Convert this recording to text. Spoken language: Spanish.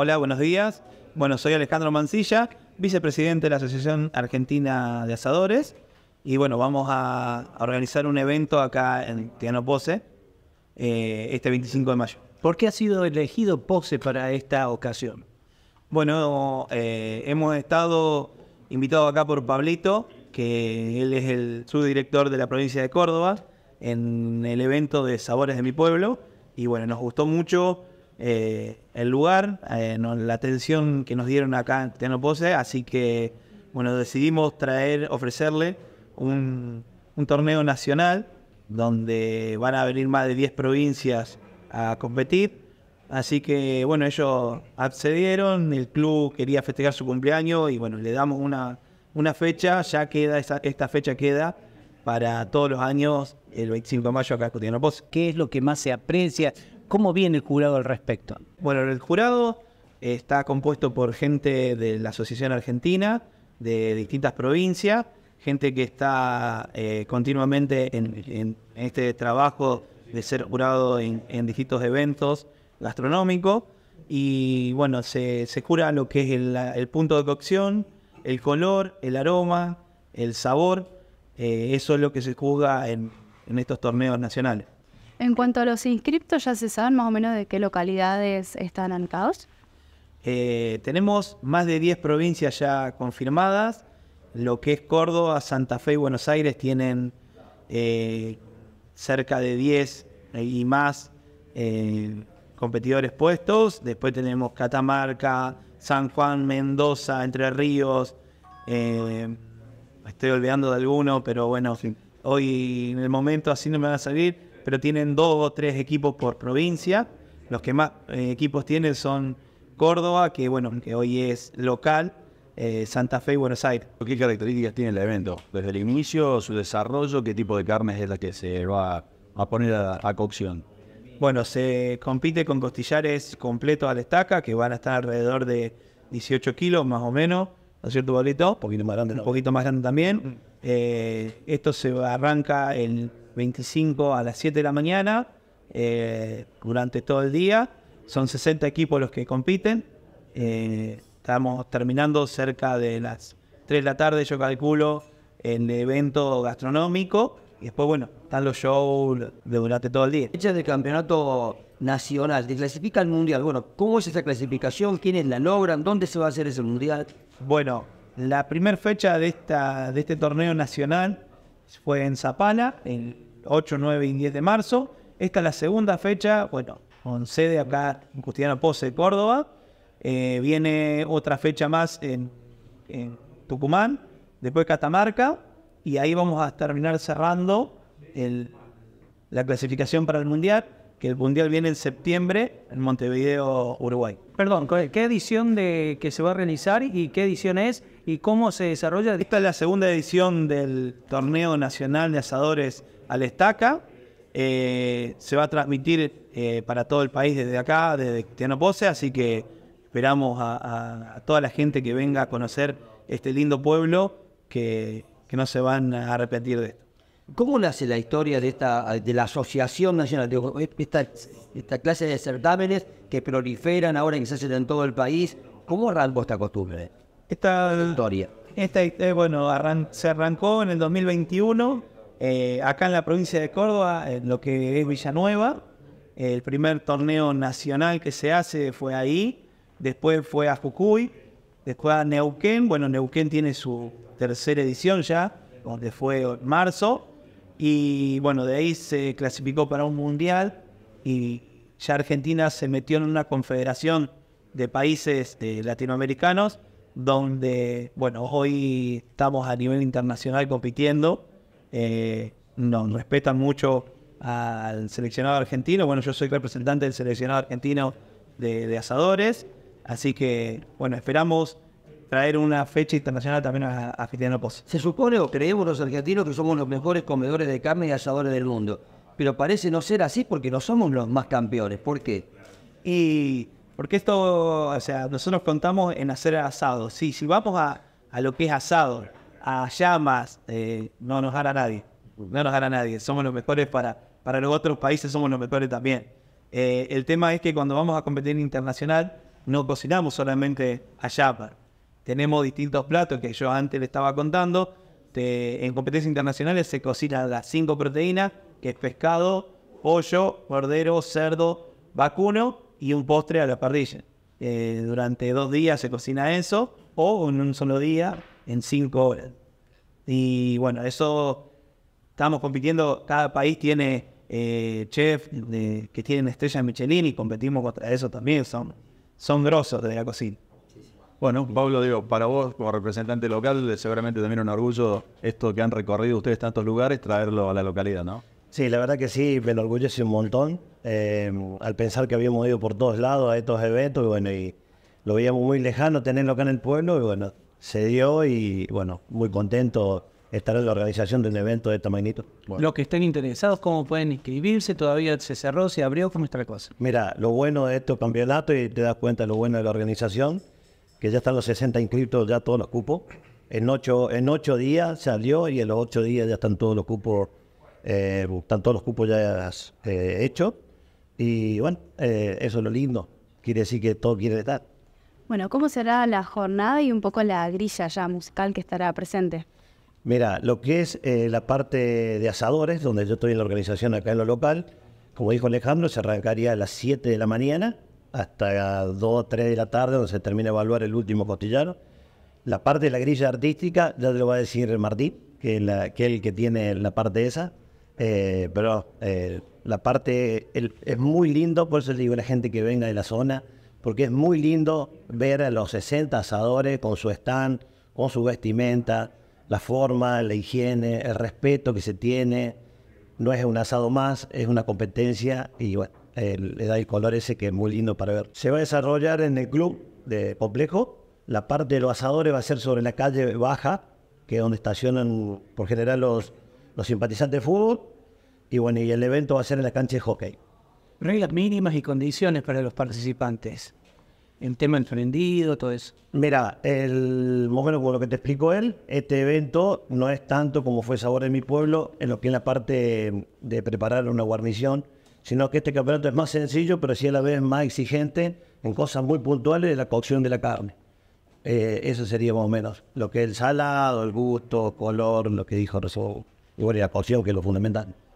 Hola, buenos días. Bueno, soy Alejandro Mancilla, vicepresidente de la Asociación Argentina de Asadores. Y bueno, vamos a, organizar un evento acá en Tiano Pose eh, este 25 de mayo. ¿Por qué ha sido elegido Pose para esta ocasión? Bueno, eh, hemos estado invitados acá por Pablito, que él es el subdirector de la provincia de Córdoba, en el evento de Sabores de mi Pueblo. Y bueno, nos gustó mucho eh, el lugar, eh, la atención que nos dieron acá en Teno Pose, así que bueno, decidimos traer, ofrecerle un, torneo nacional donde van a venir más de 10 provincias a competir. Así que bueno, ellos accedieron, el club quería festejar su cumpleaños y bueno, le damos una, una fecha, ya queda, esta fecha queda para todos los años, el 25 de mayo acá en Pose. ¿Qué es lo que más se aprecia? ¿Cómo viene el jurado al respecto? Bueno, el jurado eh, está compuesto por gente de la Asociación Argentina, de distintas provincias, gente que está eh, continuamente en, este trabajo de ser jurado en, distintos eventos gastronómicos. Y bueno, se, se, cura lo que es el, punto de cocción, el color, el aroma, el sabor. Eh, eso es lo que se juzga en estos torneos nacionales. En cuanto a los inscriptos, ¿ya se saben más o menos de qué localidades están en eh, tenemos más de 10 provincias ya confirmadas. Lo que es Córdoba, Santa Fe y Buenos Aires tienen eh, cerca de 10 eh, y más competidores puestos. Después tenemos Catamarca, San Juan, Mendoza, Entre Ríos. estoy olvidando de alguno, pero bueno, hoy en el momento así no me van a salir pero tienen dos o tres equipos por provincia. Los que más eh, equipos tienen son Córdoba, que bueno, que hoy es local, eh, Santa Fe y Buenos Aires. ¿Qué características tiene el evento? Desde el inicio, su desarrollo, ¿qué tipo de carnes es la que se va a poner a, cocción? Bueno, se compite con costillares completos a la estaca, que van a estar alrededor de 18 kilos más o menos, ¿no es cierto, Pablito? Un poquito más grande. Un poquito más grande también. Mm. Eh, esto se arranca en... 25 a las 7 de la mañana, eh, durante todo el día. Son 60 equipos los que compiten. Eh, estamos terminando cerca de las 3 de la tarde, yo calculo, el evento gastronómico. Y después, bueno, están los shows durante todo el día. Fecha del campeonato nacional, te clasifica al mundial. Bueno, ¿cómo es esa clasificación? ¿Quiénes la logran? ¿Dónde se va a hacer ese mundial? Bueno, la primera fecha de, esta, de este torneo nacional fue en Zapala, en 8, 9 y 10 de marzo. Esta es la segunda fecha, bueno, con sede acá en Custiano Pose, Córdoba. Eh, viene otra fecha más en, Tucumán, después Catamarca, y ahí vamos a terminar cerrando la clasificación para el Mundial, que el Mundial viene en septiembre en Montevideo, Uruguay. Perdón, ¿qué edición de, que se va a realizar y qué edición es y cómo se desarrolla? Esta es la segunda edición del Torneo Nacional de Asadores al estaca. Eh, se va a transmitir eh, para todo el país desde acá, desde Cristiano Pose, así que esperamos a, toda la gente que venga a conocer este lindo pueblo que, no se van a arrepentir de esto. ¿Cómo nace la historia de esta de la Asociación Nacional? De esta, esta clase de certámenes que proliferan ahora y que se hacen en todo el país. ¿Cómo arrancó esta costumbre? Esta, historia. Esta, eh, bueno, se arrancó en el 2021 eh, acá en la provincia de Córdoba, en lo que es Villanueva, el primer torneo nacional que se hace fue ahí, después fue a Jucuy después a Neuquén, bueno, Neuquén tiene su tercera edición ya, donde fue en marzo, y bueno, de ahí se clasificó para un mundial y ya Argentina se metió en una confederación de países eh, latinoamericanos, donde, bueno, hoy estamos a nivel internacional compitiendo eh, nos respetan mucho al seleccionado argentino. Bueno, yo soy representante del seleccionado argentino de, asadores, así que, bueno, esperamos traer una fecha internacional también a, a Se supone o creemos los argentinos que somos los mejores comedores de carne y asadores del mundo, pero parece no ser así porque no somos los más campeones. ¿Por qué? Y porque esto, o sea, nosotros contamos en hacer asado. Sí, si vamos a, a lo que es asado, a llamas, eh, no nos gana nadie. No nos gana nadie. Somos los mejores para, para los otros países, somos los mejores también. Eh, el tema es que cuando vamos a competir internacional, no cocinamos solamente allá Tenemos distintos platos que yo antes le estaba contando. en competencias internacionales se cocinan las cinco proteínas, que es pescado, pollo, cordero, cerdo, vacuno y un postre a la parrilla. Eh, durante dos días se cocina eso, o en un solo día en cinco horas. Y bueno, eso estamos compitiendo, cada país tiene eh, chef de, que tienen estrellas Michelin y competimos contra eso también, son, son grosos de la cocina. Bueno, Pablo, digo, para vos como representante local, seguramente también un orgullo esto que han recorrido ustedes tantos lugares, traerlo a la localidad, ¿no? Sí, la verdad que sí, me enorgullece un montón. Eh, al pensar que habíamos ido por todos lados a estos eventos, y bueno, y lo veíamos muy lejano tenerlo acá en el pueblo, y bueno, se dio y bueno, muy contento estar en la organización de un evento de esta magnitud. Los que estén interesados, ¿cómo pueden inscribirse? ¿Todavía se cerró, se abrió? ¿Cómo está la cosa? Mira, lo bueno de estos campeonatos, y te das cuenta lo bueno de la organización, que ya están los 60 inscritos, ya todos los cupos. En ocho, en ocho días salió y en los ocho días ya están todos los cupos, eh, están todos los cupos ya eh, hechos. Y bueno, eh, eso es lo lindo. Quiere decir que todo quiere estar. Bueno, ¿cómo será la jornada y un poco la grilla ya musical que estará presente? Mira, lo que es eh, la parte de asadores, donde yo estoy en la organización acá en lo local, como dijo Alejandro, se arrancaría a las 7 de la mañana hasta 2 o 3 de la tarde, donde se termina de evaluar el último costillano. La parte de la grilla artística, ya te lo va a decir Martí, que es, el que tiene la parte esa, eh, pero eh, la parte es muy lindo, por eso le digo a la gente que venga de la zona, porque es muy lindo ver a los 60 asadores con su stand, con su vestimenta, la forma, la higiene, el respeto que se tiene. No es un asado más, es una competencia y le da el color ese que es muy lindo para ver. Se va a desarrollar en el club de complejo. La parte de los asadores va a ser sobre la calle Baja, que es donde estacionan por general los, los simpatizantes de fútbol. Y bueno, y el evento va a ser en la cancha de hockey reglas mínimas y condiciones para los participantes. en tema emprendido, todo eso. Mira, el, bueno, como lo que te explicó él, este evento no es tanto como fue Sabor de mi Pueblo en lo que es la parte de preparar una guarnición, sino que este campeonato es más sencillo, pero sí a la vez más exigente en cosas muy puntuales de la cocción de la carne. Eh, eso sería más o menos lo que es el salado, el gusto, color, lo que dijo eso Igual la cocción que es lo fundamental.